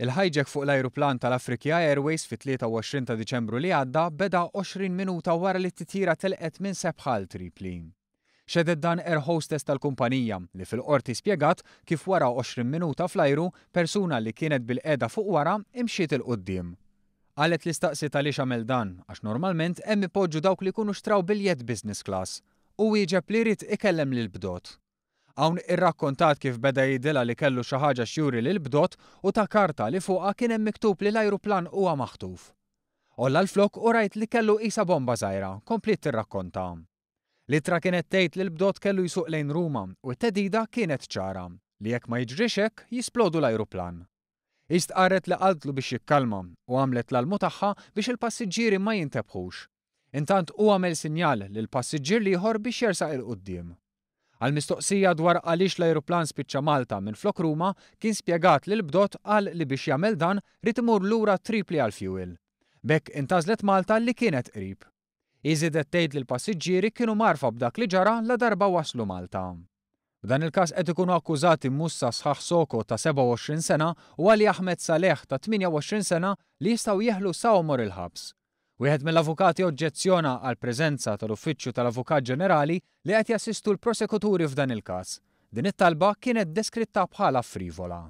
Il-ħajġek fuq l-ajruplan tal-Afrika Airways fit-23 ta' Deċembru li għadda beda 20 minuta wara li t-titira telqet minn sebħal tripli. Xedet dan air hostess tal-kumpanija li fil-qorti spiegat kif wara 20 minuta fl-ajru persuna li kienet bil-qeda fuq wara imxiet il-qoddim. Għalet li staqsi tal għamel dan, għax normalment emmi poġġu dawk li kunu xtraw biljet business class u wieġeb li rrit ikellem l bdot Hawn irrakkontat kif beda jidila li kellu xi ħaġa xjuri l bdot u ta' karta li fuqha kien hemm miktub li l-ajruplan huwa maħtuf. Olla l-flok u rajt li kellu isa bomba żgħira, komplit tirrakkonta. Litra kienet tgħid li l-bdot kellu jisuq lejn Ruma u t-tedida kienet ċara li jekk ma jiġrixek jisplodu l-ajruplan. Istqaret li qaltlu biex jikkalma u għamlet l-almu tagħha biex il-passiġġieri ma jintebħux. Intant u għamel sinjal li l-passiġġier jħor biex jersaq il-qoddim. Għal mistoqsija dwar għaliex l-ajruplan spiċċa Malta minn flok Ruma kien spjegat lil bdot għal li biex jagħmel dan ritmur imur lura tripli għal fuel. Bekk intażlet Malta li kienet qrib. Iżidet tgħid li l-passiġġieri kienu marfa b'dak li ġara la darba waslu Malta. F'dan il-każ qed ikunu akkużati Mussa Sħaħ Soko ta' 27 sena u għali Ahmed Saleh ta' 28 sena li jistgħu jeħlu sa' il-ħabs. Wieħed mill-avukati oġġezzjona għal preżenza tal-Uffiċċju tal-Avukat Ġenerali li qed jassistu l-prosekuturi f'dan il-każ. Din it-talba kienet deskritta bħala frivola.